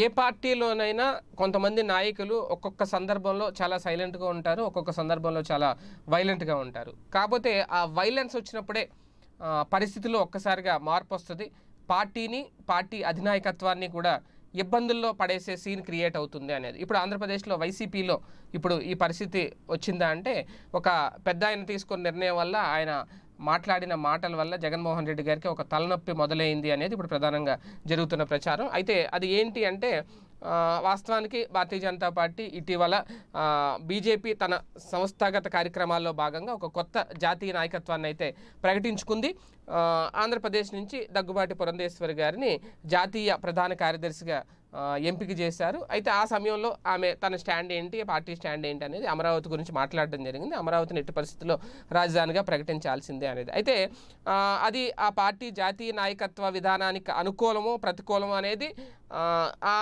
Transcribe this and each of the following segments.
ఏ పార్టీలోనైనా కొంతమంది నాయకులు ఒక్కొక్క సందర్భంలో చాలా సైలెంట్గా ఉంటారు ఒక్కొక్క సందర్భంలో చాలా వైలెంట్గా ఉంటారు కాకపోతే ఆ వైలెన్స్ వచ్చినప్పుడే పరిస్థితుల్లో ఒక్కసారిగా మార్పు వస్తుంది పార్టీని పార్టీ అధినాయకత్వాన్ని కూడా ఇబ్బందుల్లో పడేసే సీన్ క్రియేట్ అవుతుంది అనేది ఇప్పుడు ఆంధ్రప్రదేశ్లో వైసీపీలో ఇప్పుడు ఈ పరిస్థితి వచ్చిందా అంటే ఒక పెద్ద ఆయన తీసుకున్న నిర్ణయం వల్ల ఆయన మాట్లాడిన మాటల వల్ల జగన్మోహన్ రెడ్డి గారికి ఒక తలనొప్పి మొదలైంది అనేది ఇప్పుడు ప్రధానంగా జరుగుతున్న ప్రచారం అయితే అది ఏంటి అంటే వాస్తవానికి భారతీయ జనతా పార్టీ ఇటీవల బీజేపీ తన సంస్థాగత కార్యక్రమాల్లో భాగంగా ఒక కొత్త జాతీయ నాయకత్వాన్ని అయితే ప్రకటించుకుంది ఆంధ్రప్రదేశ్ నుంచి దగ్గుబాటి పురంధేశ్వరి గారిని జాతీయ ప్రధాన కార్యదర్శిగా ఎంపిక చేశారు అయితే ఆ సమయంలో ఆమె తన స్టాండ్ ఏంటి పార్టీ స్టాండ్ ఏంటి అనేది అమరావతి గురించి మాట్లాడడం జరిగింది అమరావతిని ఎట్టి పరిస్థితుల్లో రాజధానిగా ప్రకటించాల్సిందే అనేది అయితే అది ఆ పార్టీ జాతీయ నాయకత్వ విధానానికి అనుకూలమో ప్రతికూలమో అనేది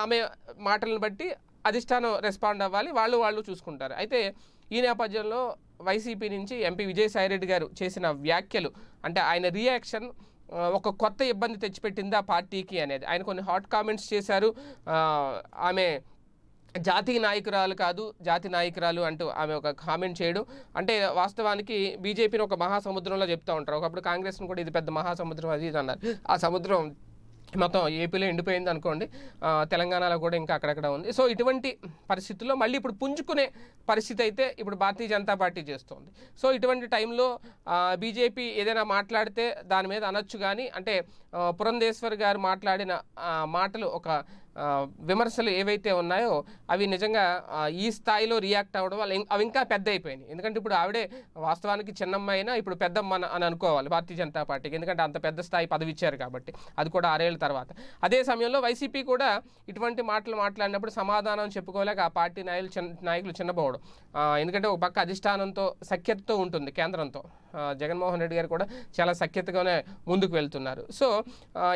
ఆమె మాటలను బట్టి అధిష్టానం రెస్పాండ్ అవ్వాలి వాళ్ళు వాళ్ళు చూసుకుంటారు అయితే ఈ నేపథ్యంలో వైసీపీ నుంచి ఎంపీ విజయసాయిరెడ్డి గారు చేసిన వ్యాఖ్యలు అంటే ఆయన రియాక్షన్ ఒక కొత్త ఇబ్బంది తెచ్చిపెట్టింది ఆ పార్టీకి అనేది ఆయన కొన్ని హాట్ కామెంట్స్ చేశారు ఆమె జాతి నాయకురాలు కాదు జాతి నాయకురాలు అంటూ ఆమె ఒక కామెంట్ చేయడం అంటే వాస్తవానికి బీజేపీని ఒక మహాసముద్రంలో చెప్తూ ఉంటారు ఒకప్పుడు కాంగ్రెస్ని కూడా ఇది పెద్ద మహాసముద్రం అది ఇది అన్నారు ఆ సముద్రం మొత్తం ఏపీలో ఎండిపోయింది అనుకోండి తెలంగాణలో కూడా ఇంకా అక్కడక్కడ ఉంది సో ఇటువంటి పరిస్థితుల్లో మళ్ళీ ఇప్పుడు పుంజుకునే పరిస్థితి అయితే ఇప్పుడు భారతీయ జనతా పార్టీ చేస్తుంది సో ఇటువంటి టైంలో బీజేపీ ఏదైనా మాట్లాడితే దాని మీద అనొచ్చు కానీ అంటే పురంధేశ్వర్ గారు మాట్లాడిన మాటలు ఒక విమర్శలు ఏవైతే ఉన్నాయో అవి నిజంగా ఈ స్థాయిలో రియాక్ట్ అవ్వడం వల్ల అవి ఇంకా పెద్ద అయిపోయినాయి ఎందుకంటే ఇప్పుడు ఆవిడే వాస్తవానికి చిన్నమ్మ అయినా ఇప్పుడు పెద్దమ్మ అని అనుకోవాలి భారతీయ జనతా పార్టీకి ఎందుకంటే అంత పెద్ద స్థాయి పదవి ఇచ్చారు కాబట్టి అది కూడా ఆరేళ్ళ తర్వాత అదే సమయంలో వైసీపీ కూడా ఇటువంటి మాటలు మాట్లాడినప్పుడు సమాధానం చెప్పుకోలేక ఆ పార్టీ నాయకులు చిన్న నాయకులు చిన్నపోవడం ఎందుకంటే ఒక పక్క అధిష్టానంతో సఖ్యతతో ఉంటుంది కేంద్రంతో జగన్మోహన్ రెడ్డి గారు కూడా చాలా సఖ్యతగానే ముందుకు వెళ్తున్నారు సో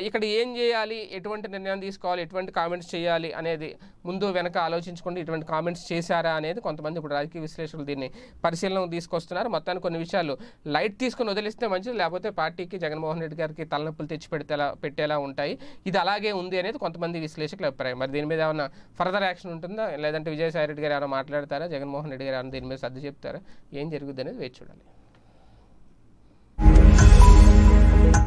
ఇక్కడ ఏం చేయాలి ఎటువంటి నిర్ణయం తీసుకోవాలి ఎటువంటి కామెంట్ కామెంట్స్ చేయాలి అనేది ముందు వెనక ఆలోచించుకుంటే ఇటువంటి కామెంట్స్ చేశారా అనేది కొంతమంది ఇప్పుడు రాజకీయ విశ్లేషకులు దీన్ని పరిశీలనకు తీసుకొస్తున్నారు మొత్తాన్ని కొన్ని విషయాలు లైట్ తీసుకుని వదిలిస్తే మంచిది లేకపోతే పార్టీకి జగన్మోహన్ రెడ్డి గారికి తలనొప్పులు తెచ్చి పెడితేలా పెట్టేలా ఉంటాయి ఇది అలాగే ఉంది అనేది కొంతమంది విశ్లేషకుల అభిప్రాయం మరి దీని మీద ఏమైనా ఫర్దర్ యాక్షన్ ఉంటుందా లేదంటే విజయసాయి రెడ్డి గారు ఏమైనా మాట్లాడతారా జగన్మోహన్ రెడ్డి గారు ఏమైనా దీని మీద సర్ది చెప్తారా ఏం జరుగుతుంది అనేది వేచి చూడాలి